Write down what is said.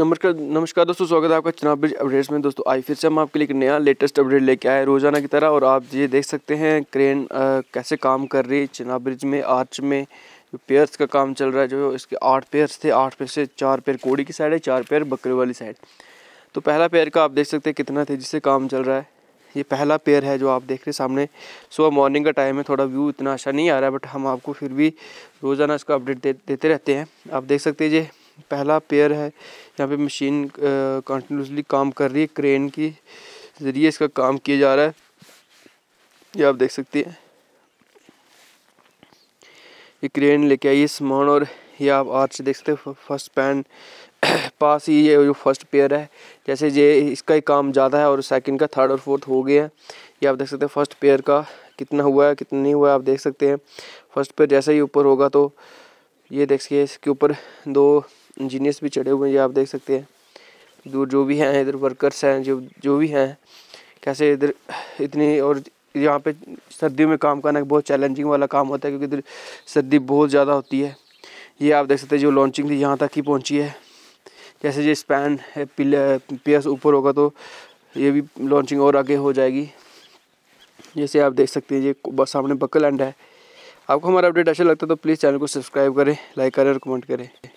नमस्कार नमस्कार दोस्तों स्वागत है आपका चुनाव ब्रिज अपडेट्स में दोस्तों आई फिर से हम आपके लिए नया लेटेस्ट अपडेट लेके आए रोज़ाना की तरह और आप ये देख सकते हैं क्रेन आ, कैसे काम कर रही है चुनाव ब्रिज में आर्च में पेयर्स का काम चल रहा है जो इसके आठ पेयर्स थे आठ पेयर से चार पेयर कोड़ी की साइड है चार पेयर बकरे वाली साइड तो पहला पेयर का आप देख सकते हैं कितना तेजी से काम चल रहा है ये पहला पेयर है जो आप देख रहे हैं सामने सुबह मॉर्निंग का टाइम है थोड़ा व्यू इतना अच्छा नहीं आ रहा है बट हम आपको फिर भी रोज़ाना इसका अपडेट दे, देते रहते हैं आप देख सकते हैं ये पहला पेयर है यहाँ पे मशीन कंटिन्यूसली काम कर रही है क्रेन की ज़रिए इसका काम किया जा रहा है ये आप देख सकते हैं ये क्रेन लेके आई है सामान और ये आप आर्च देख सकते हैं फर्स्ट पैन पास ही ये जो फर्स्ट पेयर है जैसे ये इसका ही काम ज़्यादा है और सेकंड का थर्ड और फोर्थ हो गया है ये आप देख सकते हैं फर्स्ट पेयर का कितना हुआ है कितना नहीं हुआ है आप देख सकते हैं फर्स्ट पेयर जैसे ही ऊपर होगा तो ये देख सकते इसके ऊपर दो इंजीनियर्स भी चढ़े हुए हैं ये आप देख सकते हैं दूर जो भी हैं इधर वर्कर्स हैं जो जो भी हैं कैसे इधर इतनी और यहाँ पे सर्दियों में काम करना बहुत चैलेंजिंग वाला काम होता है क्योंकि इधर सर्दी बहुत ज़्यादा होती है ये आप देख सकते हैं जो लॉन्चिंग थी यहाँ तक ही पहुँची है जैसे जो स्पैन पीएस ऊपर होगा तो ये भी लॉन्चिंग और आगे हो जाएगी जैसे आप देख सकते हैं ये सामने बकल एंड है आपको हमारा अपडेट अच्छा लगता है तो प्लीज़ चैनल को सब्सक्राइब करें लाइक करें और कमेंट करें